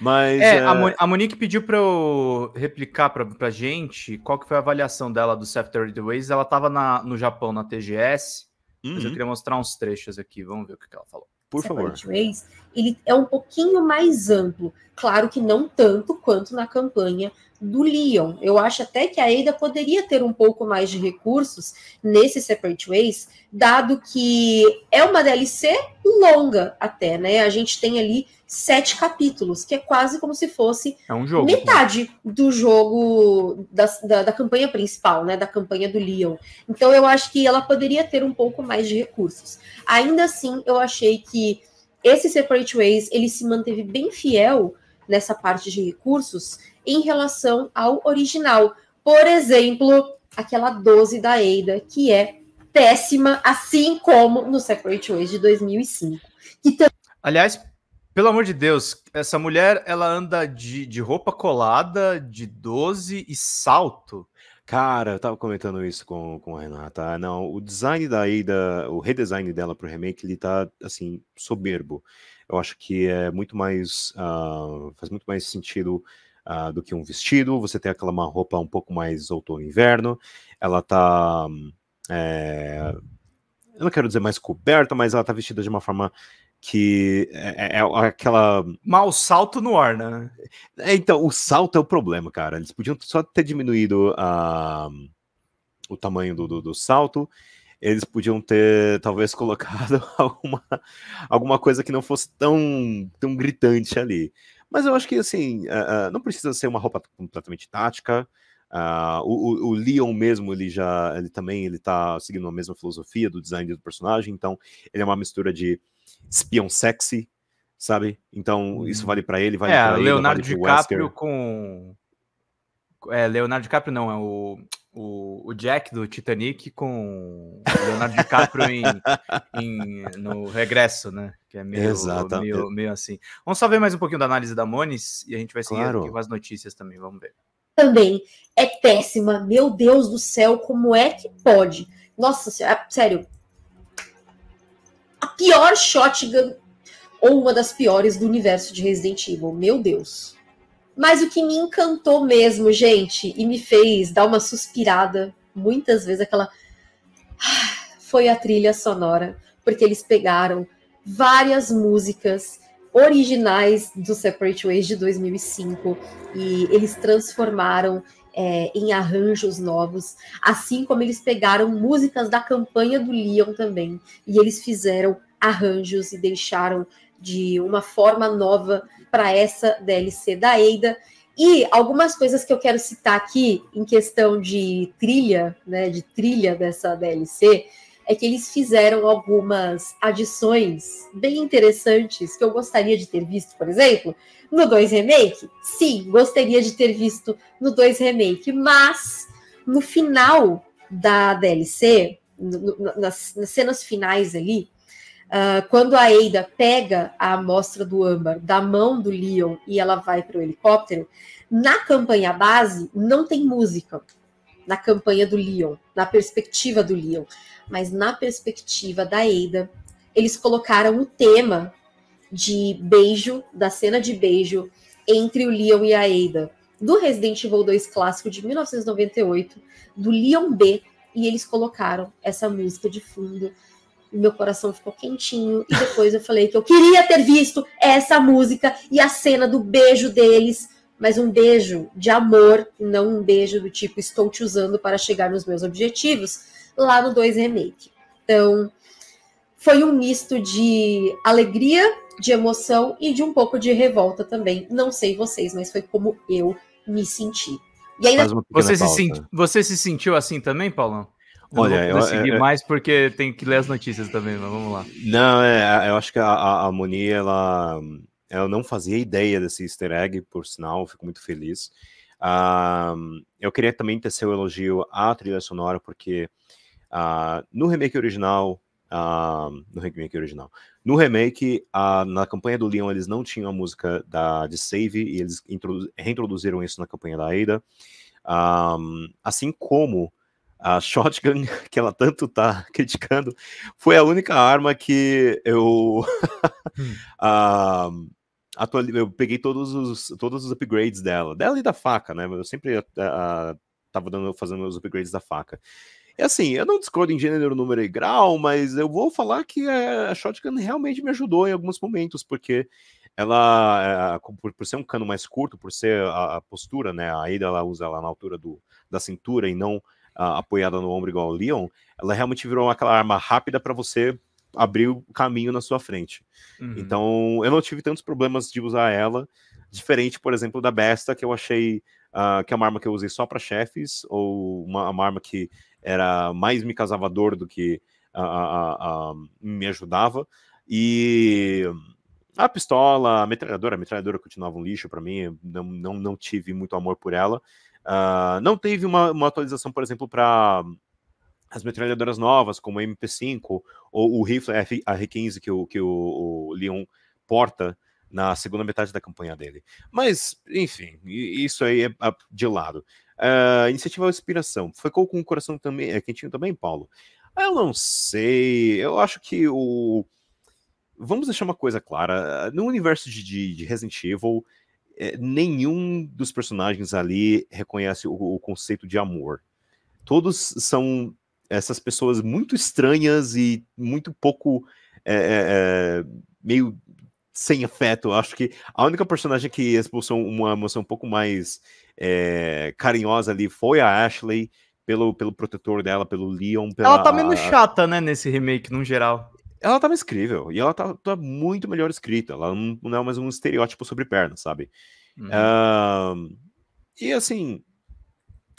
Mas, é, é... A Monique pediu para eu replicar para pra gente qual que foi a avaliação dela do Self-Third Ways. Ela estava no Japão, na TGS, uhum. mas eu uhum. queria mostrar uns trechos aqui. Vamos ver o que, que ela falou. Por favor. Ways, ele é um pouquinho mais amplo. Claro que não tanto quanto na campanha do Leon. Eu acho até que a Eda poderia ter um pouco mais de recursos nesse Separate Ways, dado que é uma DLC longa até, né? A gente tem ali sete capítulos, que é quase como se fosse é um jogo, metade do jogo da, da, da, campanha principal, né? Da campanha do Leon. Então eu acho que ela poderia ter um pouco mais de recursos. Ainda assim, eu achei que esse Separate Ways ele se manteve bem fiel nessa parte de recursos em relação ao original. Por exemplo, aquela 12 da Eida, que é péssima, assim como no Separate Ways de 2005. Que tam... Aliás, pelo amor de Deus, essa mulher ela anda de, de roupa colada, de 12 e salto. Cara, eu tava comentando isso com, com a Renata. Ah, não, o design da Ada, o redesign dela pro remake, ele tá, assim, soberbo. Eu acho que é muito mais. Uh, faz muito mais sentido uh, do que um vestido. Você tem aquela uma roupa um pouco mais outono-inverno. Ela tá. É, eu não quero dizer mais coberta, mas ela tá vestida de uma forma que é, é, é aquela. Mal salto no ar, né? É, então, o salto é o problema, cara. Eles podiam só ter diminuído a. Uh, o tamanho do, do, do salto eles podiam ter talvez colocado alguma, alguma coisa que não fosse tão, tão gritante ali. Mas eu acho que assim, uh, uh, não precisa ser uma roupa completamente tática. Uh, o, o, Leon mesmo, ele já, ele também, ele tá seguindo a mesma filosofia do design do personagem, então ele é uma mistura de espião sexy, sabe? Então isso hum. vale para ele, vale é, para Leonardo ele, vale DiCaprio com é, Leonardo DiCaprio não, é o o, o Jack do Titanic com o Leonardo DiCaprio em, em, no regresso, né? Que é meio, meio, é. meio, assim. Vamos só ver mais um pouquinho da análise da Moniz e a gente vai seguir claro. com as notícias também, vamos ver. Também é péssima, meu Deus do céu, como é que pode? Nossa, ah, sério. A pior shotgun ou uma das piores do universo de Resident Evil, meu Deus. Mas o que me encantou mesmo, gente, e me fez dar uma suspirada muitas vezes, aquela. Ah, foi a trilha sonora, porque eles pegaram várias músicas originais do Separate Ways de 2005 e eles transformaram é, em arranjos novos, assim como eles pegaram músicas da campanha do Leon também e eles fizeram arranjos e deixaram de uma forma nova para essa DLC da Eida. E algumas coisas que eu quero citar aqui em questão de trilha, né, de trilha dessa DLC, é que eles fizeram algumas adições bem interessantes que eu gostaria de ter visto, por exemplo, no 2 Remake. Sim, gostaria de ter visto no 2 Remake, mas no final da DLC, no, no, nas, nas cenas finais ali, Uh, quando a Eida pega a amostra do âmbar da mão do Leon e ela vai para o helicóptero, na campanha base não tem música. Na campanha do Leon, na perspectiva do Leon, mas na perspectiva da Eida, eles colocaram o tema de beijo, da cena de beijo entre o Leon e a Eida do Resident Evil 2 clássico de 1998, do Leon B, e eles colocaram essa música de fundo meu coração ficou quentinho e depois eu falei que eu queria ter visto essa música e a cena do beijo deles, mas um beijo de amor, não um beijo do tipo estou te usando para chegar nos meus objetivos, lá no 2 Remake. Então, foi um misto de alegria, de emoção e de um pouco de revolta também. Não sei vocês, mas foi como eu me senti. E ainda... você, se senti... você se sentiu assim também, Paulão? Olha, eu vou é, seguir é. mais porque tem que ler as notícias também, mas vamos lá. Não, é, eu acho que a, a Moni, ela, ela não fazia ideia desse easter egg, por sinal, fico muito feliz. Uh, eu queria também ter seu elogio à trilha sonora, porque uh, no remake original, uh, no remake original, no remake, na campanha do Leon, eles não tinham a música da, de Save, e eles reintroduziram isso na campanha da Aida. assim como a shotgun que ela tanto tá criticando foi a única arma que eu uh, eu peguei todos os todos os upgrades dela dela e da faca né eu sempre uh, tava dando fazendo os upgrades da faca é assim, eu não discordo em gênero, número e grau, mas eu vou falar que é, a shotgun realmente me ajudou em alguns momentos, porque ela, é, por, ser um cano mais curto, por ser a, postura, né, a ela usa ela na altura do, da cintura e não apoiada no ombro igual o Leon, ela realmente virou aquela arma rápida para você abrir o caminho na sua frente. Uhum. Então, eu não tive tantos problemas de usar ela, diferente, por exemplo, da Besta, que eu achei uh, que é uma arma que eu usei só para chefes, ou uma, uma, arma que era mais me dor do que uh, uh, me ajudava. E a pistola, a metralhadora, a metralhadora continuava um lixo para mim, não, não, não tive muito amor por ela. Uh, não teve uma, uma atualização, por exemplo, para as metralhadoras novas, como a MP5 ou o rifle a R15 que o, que o, o Leon porta na segunda metade da campanha dele. Mas, enfim, isso aí é, é de lado. Uh, iniciativa Inspiração. Ficou com o coração também, é quentinho também, Paulo? Eu não sei. Eu acho que o. Vamos deixar uma coisa clara. No universo de, de, de Resident Evil, é, nenhum dos personagens ali reconhece o, o, conceito de amor. Todos são essas pessoas muito estranhas e muito pouco é, é, meio sem afeto. Acho que a única personagem que expulsou uma emoção um pouco mais carinhosa ali foi a Ashley, pelo, pelo protetor dela, pelo Leon. Pela... Ela tá menos chata, né, nesse remake, no geral. Ela tava tá incrível, e ela tá, tá muito melhor escrita, ela não, não é mais um estereótipo sobre pernas, sabe? Uhum. Uh, e assim,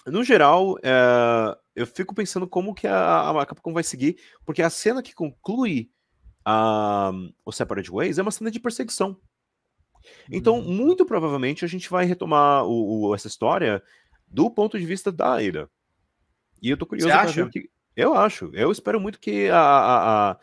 no geral, uh, eu fico pensando como que a, a Capcom vai seguir, porque a cena que conclui uh, o Separate Ways é uma cena de perseguição. Então, uhum. muito provavelmente, a gente vai retomar o, o, essa história do ponto de vista da Ira. E eu tô curioso Você acha? Que... Eu acho. Eu espero muito que a, a, a,